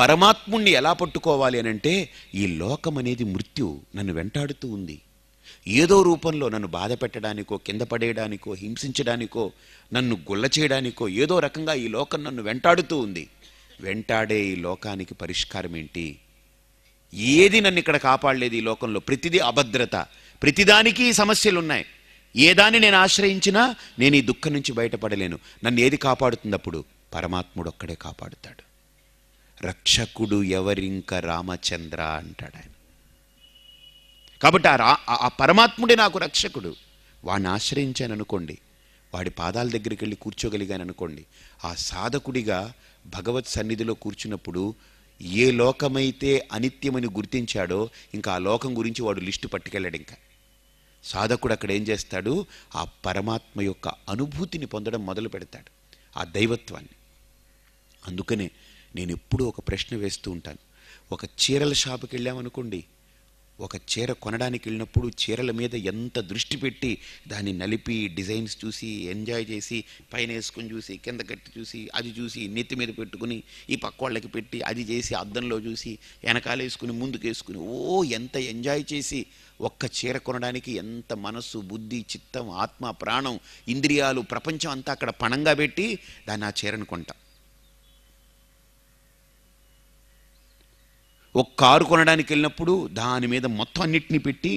పరమాత్ముణ్ణి ఎలా పట్టుకోవాలి అని అంటే ఈ లోకం అనేది మృత్యు నన్ను వెంటాడుతూ ఉంది ఏదో రూపంలో నన్ను బాధ పెట్టడానికో కింద పడేయడానికో హింసించడానికో నన్ను గుల్ల చేయడానికో ఏదో రకంగా ఈ లోకం నన్ను వెంటాడుతూ ఉంది వెంటాడే ఈ లోకానికి పరిష్కారం ఏంటి ఏది నన్ను ఇక్కడ కాపాడలేదు ఈ లోకంలో ప్రతిదీ అభద్రత ప్రతిదానికి సమస్యలు ఉన్నాయి ఏ దాన్ని నేను ఆశ్రయించినా నేను ఈ దుఃఖం నుంచి బయటపడలేను నన్ను ఏది కాపాడుతుంది అప్పుడు పరమాత్ముడు ఒక్కడే కాపాడుతాడు రక్షకుడు ఎవరింక రామచంద్ర అంటాడు ఆయన కాబట్టి ఆ ఆ పరమాత్ముడే నాకు రక్షకుడు వాడిని ఆశ్రయించాను అనుకోండి వాడి పాదాల దగ్గరికి వెళ్ళి కూర్చోగలిగాను అనుకోండి ఆ సాధకుడిగా భగవత్ సన్నిధిలో కూర్చున్నప్పుడు ఏ లోకమైతే అనిత్యమని గుర్తించాడో ఇంకా ఆ లోకం గురించి వాడు లిస్టు పట్టుకెళ్ళాడు ఇంకా సాధకుడు అక్కడ ఏం చేస్తాడు ఆ పరమాత్మ యొక్క అనుభూతిని పొందడం మొదలు పెడతాడు ఆ దైవత్వాన్ని అందుకనే నేను ఎప్పుడూ ఒక ప్రశ్న వేస్తూ ఉంటాను ఒక చీరల షాపుకి వెళ్ళామనుకోండి ఒక చీర కొనడానికి వెళ్ళినప్పుడు చీరల మీద ఎంత దృష్టి పెట్టి దాన్ని నలిపి డిజైన్స్ చూసి ఎంజాయ్ చేసి పైన వేసుకొని చూసి కింద కట్టి చూసి అది చూసి నెత్తి మీద పెట్టుకుని ఈ పక్క వాళ్ళకి పెట్టి అది చేసి అద్దంలో చూసి వెనకాల వేసుకుని ముందుకు వేసుకుని ఓ ఎంత ఎంజాయ్ చేసి ఒక్క చీర కొనడానికి ఎంత మనస్సు బుద్ధి చిత్తం ఆత్మ ప్రాణం ఇంద్రియాలు ప్రపంచం అంతా అక్కడ పణంగా పెట్టి దాన్ని ఆ చీరను కొంటాం ఒక కారు కొనడానికి వెళ్ళినప్పుడు దాని మీద మొత్తం అన్నిటినీ పెట్టి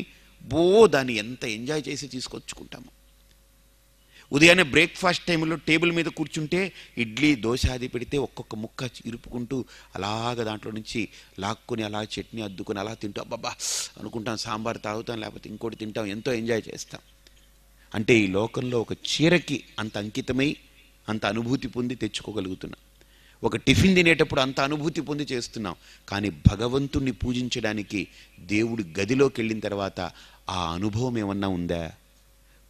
బో దాన్ని ఎంత ఎంజాయ్ చేసి తీసుకొచ్చుకుంటాము ఉదయాన్నే బ్రేక్ఫాస్ట్ టైంలో టేబుల్ మీద కూర్చుంటే ఇడ్లీ దోశ అది పెడితే ఒక్కొక్క ముక్క ఇరుపుకుంటూ అలాగ దాంట్లో నుంచి లాక్కుని అలా చట్నీ అద్దుకుని అలా తింటూ అబ్బాబా అనుకుంటాం సాంబార్ తాగుతాం లేకపోతే ఇంకోటి తింటాం ఎంతో ఎంజాయ్ చేస్తాం అంటే ఈ లోకంలో ఒక చీరకి అంత అంకితమై అంత అనుభూతి పొంది తెచ్చుకోగలుగుతున్నాం ఒక టిఫిన్ తినేటప్పుడు అంత అనుభూతి పొంది చేస్తున్నాం కానీ భగవంతుణ్ణి పూజించడానికి దేవుడి గదిలోకి వెళ్ళిన తర్వాత ఆ అనుభవం ఏమన్నా ఉందా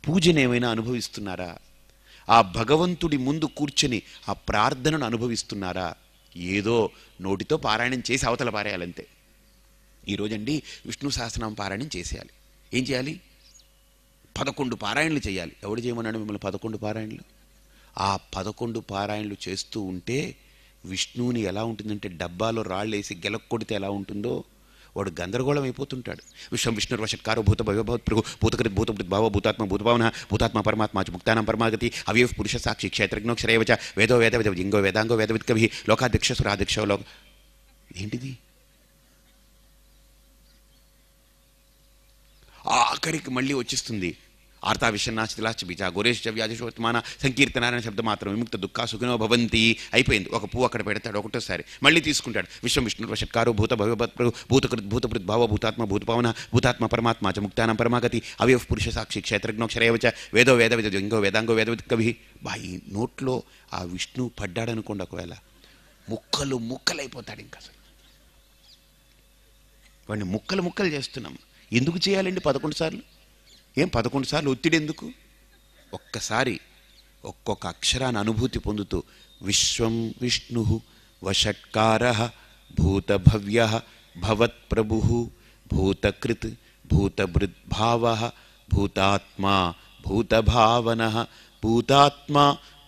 పూజనేమైనా అనుభవిస్తున్నారా ఆ భగవంతుడి ముందు కూర్చొని ఆ ప్రార్థనను అనుభవిస్తున్నారా ఏదో నోటితో పారాయణం చేసి అవతల పారేయాలంతే ఈరోజండి విష్ణు సహస్రనామ పారాయణం చేసేయాలి ఏం చేయాలి పదకొండు పారాయణలు చేయాలి ఎవడు చేయమన్నాడు మిమ్మల్ని పదకొండు పారాయణలు ఆ పదకొండు పారాయణలు చేస్తూ ఉంటే విష్ణువుని ఎలా ఉంటుందంటే డబ్బాలో రాళ్ళు వేసి గెలక్కొడితే ఎలా ఉంటుందో వాడు గందరగోళం అయిపోతుంటాడు విశ్వం విష్ణు వశత్కారో భూత భయభూత్ ప్రభు భూతకృతి భూత భావ భూతాత్మ భూతభావన భూతాత్మ పరమాత్మ ముక్తానం పరమాగతి అవయవ పురుష సాక్షి క్షేత్రజ్ఞో క్షరేవచ వేదో వేద విధ ఇంగో వేదాంగో వేదవిత్ కవి లోకాధ్యక్ష సురాధ్యక్ష లోక ఏంటిది ఆఖరికి మళ్ళీ వచ్చేస్తుంది ఆర్తావిషన్నాచితిలాచ బీజ గోరేష్ వ్యాధిశోత్మాన సంకీర్తనారాయణ శబ్ద మాత్రం విముక్త దుఃఖ సుఖినో భవంతి అయిపోయింది ఒక పువ్వు అక్కడ పెడతాడు ఒకటోసారి మళ్ళీ తీసుకుంటాడు విశ్వం విష్ణు వషత్కారు భూత భవభత్ప్రు భూతకృత్ భూతపృత్ భావ భూతాత్మ భూతపావన భూతాత్మ పరమాత్మ చ ముక్తానం పరమాగతి అవయవ పురుష సాక్షి క్షేత్రజ్ఞోక్షరేవచ వేదో వేద విద ఇంగో వేదాంగో వేదవిత్ కవి బాయి నోట్లో ఆ విష్ణు పడ్డాడనుకోండి ఒకవేళ ముక్కలు ముక్కలైపోతాడు ఇంకా అసలు వాడిని ముక్కలు ముక్కలు చేస్తున్నాం ఎందుకు చేయాలండి పదకొండు సార్లు ఏం పదకొండు సార్లు ఒత్తిడి ఎందుకు ఒక్కసారి ఒక్కొక్క అక్షరాన్ని అనుభూతి పొందుతూ విశ్వం విష్ణు వషట్కార భూతభవ్య భవత్ప్రభు భూతకృత్ భూతభృద్భావ భూతాత్మా భూతభావన భూతాత్మా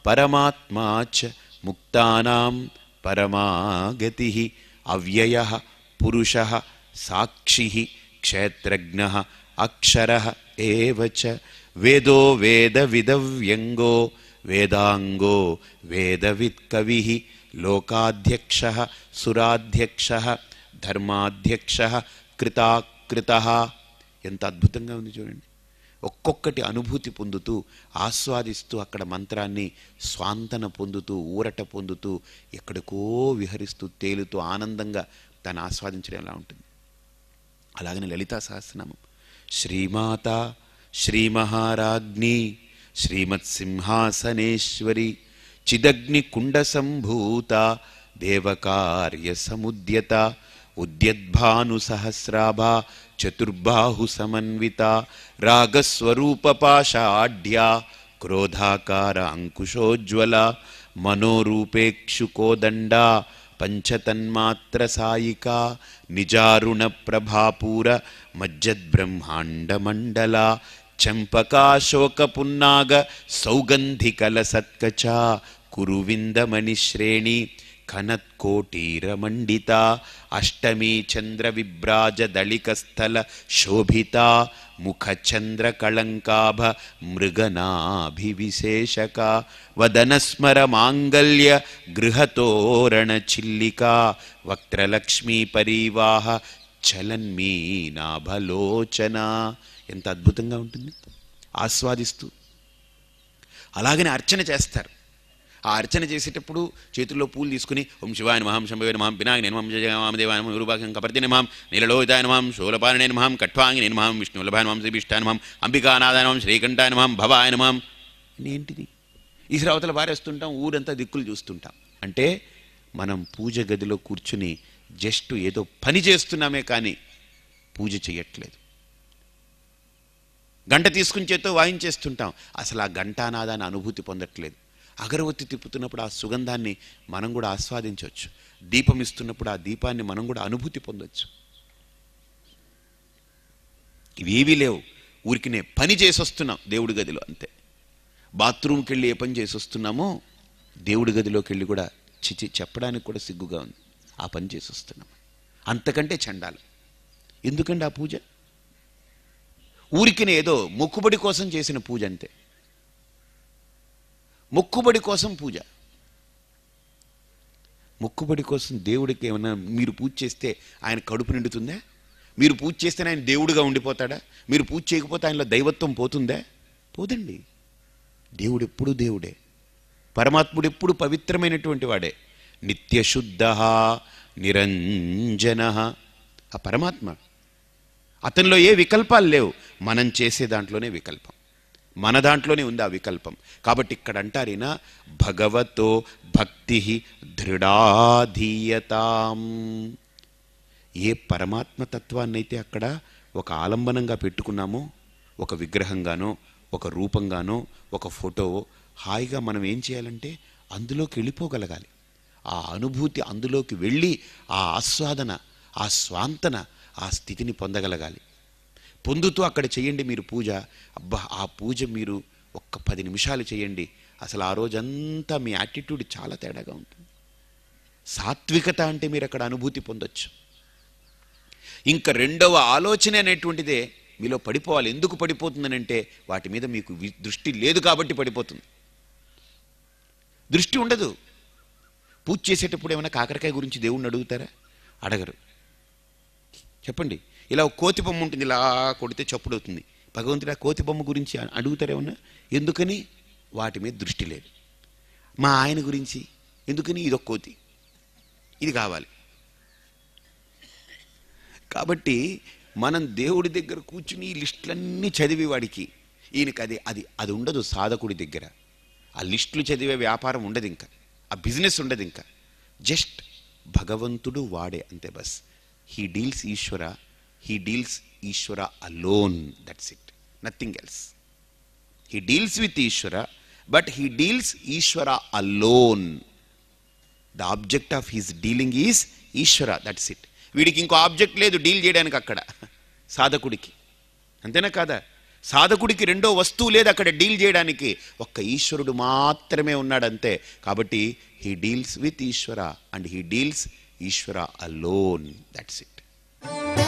పరమాత్మా చ ముక్తానాం పరమాగతి అవ్యయ పురుష సాక్షి క్షేత్రజ్ఞ అక్షర ఏవచ వేదో వేద విదవ్యంగో వేదాంగో వేదవిత్ కవి లోకాధ్యక్ష సురాధ్యక్ష ధర్మాధ్యక్ష కృతాకృత ఎంత అద్భుతంగా ఉంది చూడండి ఒక్కొక్కటి అనుభూతి పొందుతూ ఆస్వాదిస్తూ అక్కడ మంత్రాన్ని స్వాంతన పొందుతూ ఊరట పొందుతూ ఎక్కడికో విహరిస్తూ తేలుతూ ఆనందంగా దాన్ని ఆస్వాదించడం ఎలా ఉంటుంది అలాగనే లలితా సహస్రనామం श्रीमाता ಶ್ರೀಮಹಾರಾಜ್ಞಿ श्रीमत्सिंहासनेश्वरी ಚಿದಗ್ನಿಕುಂಡಸಂಭೂತ देवकार्यसमुद्यता उद्यद्भानुसहस्राभा चतुर्बाहुसमन्विता रागस्वरूपपाषाढ्या क्रोधाकार अङ्कुशोज्ज्वला मनोरूपेक्षुकोदण्डा पञ्चतन्मात्रसायिका निजारुणप्रभापूर मज्जद्ब्रह्माण्डमण्डला चम्पकाशोकपुन्नाग सौगन्धिकलसत्कचा कुरुविन्दमणिश्रेणी కనత్కోటీరమండితా అష్టమీ చంద్ర చంద్రవిభ్రాజదళికస్థల శోభితా ముఖచంద్రకళంకాభ మృగనాభివిశేషక వదనస్మర గృహతోరణ చిల్లిక వక్రలక్ష్మీ పరీవాహ చలన్మీనాభలోచన ఎంత అద్భుతంగా ఉంటుంది ఆస్వాదిస్తూ అలాగనే అర్చన చేస్తారు ఆ అర్చన చేసేటప్పుడు చేతుల్లో పూలు తీసుకుని ఓం శివాయన మహాం శంభవేన మహాం పినాగిన మహాం జయమామదేవాయ మహం విరూపాకం కపర్దిన మహాం నీలలోహితాయన మహాం శూలపాలనేన మహాం కట్వాంగిన మహం విష్ణువల్లభాయన మహాం శ్రీభిష్టాయన మహాం అంబికానాథాయన మహాం శ్రీకంఠాయన మహాం భవాయన మహాం ఏంటిది ఈశ్రావతల వారేస్తుంటాం ఊరంతా దిక్కులు చూస్తుంటాం అంటే మనం పూజ గదిలో కూర్చుని జస్ట్ ఏదో పని చేస్తున్నామే కానీ పూజ చేయట్లేదు గంట తీసుకుని చేత్తో వాయించేస్తుంటాం అసలు ఆ గంటానాదాన్ని అనుభూతి పొందట్లేదు అగరవత్తి తిప్పుతున్నప్పుడు ఆ సుగంధాన్ని మనం కూడా ఆస్వాదించవచ్చు దీపం ఇస్తున్నప్పుడు ఆ దీపాన్ని మనం కూడా అనుభూతి పొందొచ్చు ఇవేవీ లేవు ఊరికినే పని చేసొస్తున్నాం దేవుడి గదిలో అంతే బాత్రూమ్కి వెళ్ళి ఏ పని చేసొస్తున్నామో దేవుడి గదిలోకి వెళ్ళి కూడా చిచి చెప్పడానికి కూడా సిగ్గుగా ఉంది ఆ పని చేసొస్తున్నాం అంతకంటే చండాలి ఎందుకండి ఆ పూజ ఊరికినే ఏదో మొక్కుబడి కోసం చేసిన పూజ అంతే మొక్కుబడి కోసం పూజ మొక్కుబడి కోసం దేవుడికి ఏమన్నా మీరు పూజ చేస్తే ఆయన కడుపు నిండుతుందా మీరు పూజ చేస్తేనే ఆయన దేవుడుగా ఉండిపోతాడా మీరు పూజ చేయకపోతే ఆయనలో దైవత్వం పోతుందా పోదండి దేవుడు ఎప్పుడు దేవుడే పరమాత్ముడు ఎప్పుడు పవిత్రమైనటువంటి వాడే నిత్యశుద్ధ నిరంజన ఆ పరమాత్మ అతనిలో ఏ వికల్పాలు లేవు మనం చేసే దాంట్లోనే వికల్పం మన దాంట్లోనే ఉంది ఆ వికల్పం కాబట్టి ఇక్కడ అంటారేనా భగవతో భక్తి దృఢాధీయతాం ఏ పరమాత్మ అయితే అక్కడ ఒక ఆలంబనంగా పెట్టుకున్నామో ఒక విగ్రహంగానో ఒక రూపంగానో ఒక ఫోటో హాయిగా మనం ఏం చేయాలంటే అందులోకి వెళ్ళిపోగలగాలి ఆ అనుభూతి అందులోకి వెళ్ళి ఆ ఆస్వాదన ఆ స్వాంతన ఆ స్థితిని పొందగలగాలి పొందుతూ అక్కడ చేయండి మీరు పూజ అబ్బా ఆ పూజ మీరు ఒక్క పది నిమిషాలు చేయండి అసలు ఆ రోజంతా మీ యాటిట్యూడ్ చాలా తేడాగా ఉంటుంది సాత్వికత అంటే మీరు అక్కడ అనుభూతి పొందొచ్చు ఇంకా రెండవ ఆలోచన అనేటువంటిదే మీలో పడిపోవాలి ఎందుకు పడిపోతుందనంటే వాటి మీద మీకు దృష్టి లేదు కాబట్టి పడిపోతుంది దృష్టి ఉండదు పూజ చేసేటప్పుడు ఏమైనా కాకరకాయ గురించి దేవుణ్ణి అడుగుతారా అడగరు చెప్పండి ఇలా కోతి బొమ్మ ఉంటుంది ఇలా కొడితే చప్పుడు అవుతుంది భగవంతుడు ఆ కోతి బొమ్మ గురించి అడుగుతారేమన్నా ఎందుకని వాటి మీద దృష్టి లేదు మా ఆయన గురించి ఎందుకని ఇదొక కోతి ఇది కావాలి కాబట్టి మనం దేవుడి దగ్గర కూర్చుని ఈ లిస్టులన్నీ చదివి వాడికి ఈయనకి అది అది అది ఉండదు సాధకుడి దగ్గర ఆ లిస్టులు చదివే వ్యాపారం ఉండదు ఇంకా ఆ బిజినెస్ ఉండదు ఇంకా జస్ట్ భగవంతుడు వాడే అంతే బస్ he deals Ishwara he deals Ishwara alone that's it nothing else he deals with Ishwara but he deals Ishwara alone the object of his dealing is Ishwara that's it వీడికి ఇంకో ఆబ్జెక్ట్ లేదు డీల్ చేయడానికి అక్కడ సాధకుడికి అంతేనా కాదా సాధకుడికి రెండో వస్తువు లేదు అక్కడ డీల్ చేయడానికి ఒక్క ఈశ్వరుడు మాత్రమే ఉన్నాడంతే కాబట్టి he deals with Ishwara and he deals Ishwara alone that's it